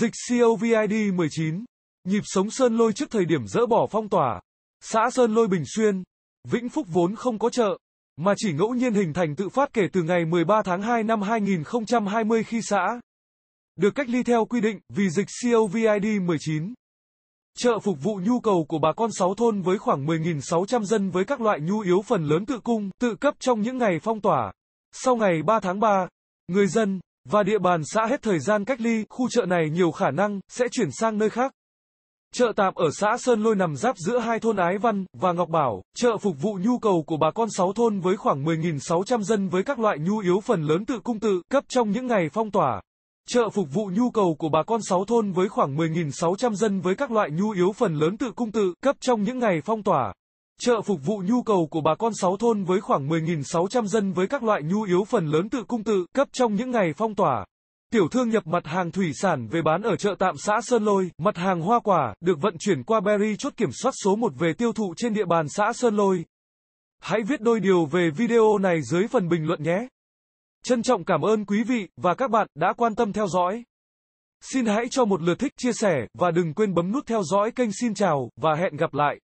Dịch COVID 19, nhịp sống Sơn Lôi trước thời điểm dỡ bỏ phong tỏa, xã Sơn Lôi Bình Xuyên, Vĩnh Phúc vốn không có chợ, mà chỉ ngẫu nhiên hình thành tự phát kể từ ngày 13 tháng 2 năm 2020 khi xã được cách ly theo quy định vì dịch COVID-19. Chợ phục vụ nhu cầu của bà con 6 thôn với khoảng 10.600 dân với các loại nhu yếu phần lớn tự cung, tự cấp trong những ngày phong tỏa. Sau ngày 3 tháng 3, người dân và địa bàn xã hết thời gian cách ly, khu chợ này nhiều khả năng sẽ chuyển sang nơi khác. Chợ tạm ở xã Sơn Lôi nằm giáp giữa hai thôn Ái Văn và Ngọc Bảo, chợ phục vụ nhu cầu của bà con 6 thôn với khoảng 10.600 dân với các loại nhu yếu phần lớn tự cung tự cấp trong những ngày phong tỏa. Chợ phục vụ nhu cầu của bà con 6 thôn với khoảng 10.600 dân với các loại nhu yếu phần lớn tự cung tự cấp trong những ngày phong tỏa. Chợ phục vụ nhu cầu của bà con 6 thôn với khoảng 10.600 dân với các loại nhu yếu phần lớn tự cung tự cấp trong những ngày phong tỏa. Tiểu thương nhập mặt hàng thủy sản về bán ở chợ tạm xã Sơn Lôi, mặt hàng hoa quả được vận chuyển qua Berry chốt kiểm soát số 1 về tiêu thụ trên địa bàn xã Sơn Lôi. Hãy viết đôi điều về video này dưới phần bình luận nhé. Trân trọng cảm ơn quý vị và các bạn đã quan tâm theo dõi. Xin hãy cho một lượt thích, chia sẻ và đừng quên bấm nút theo dõi kênh Xin chào và hẹn gặp lại.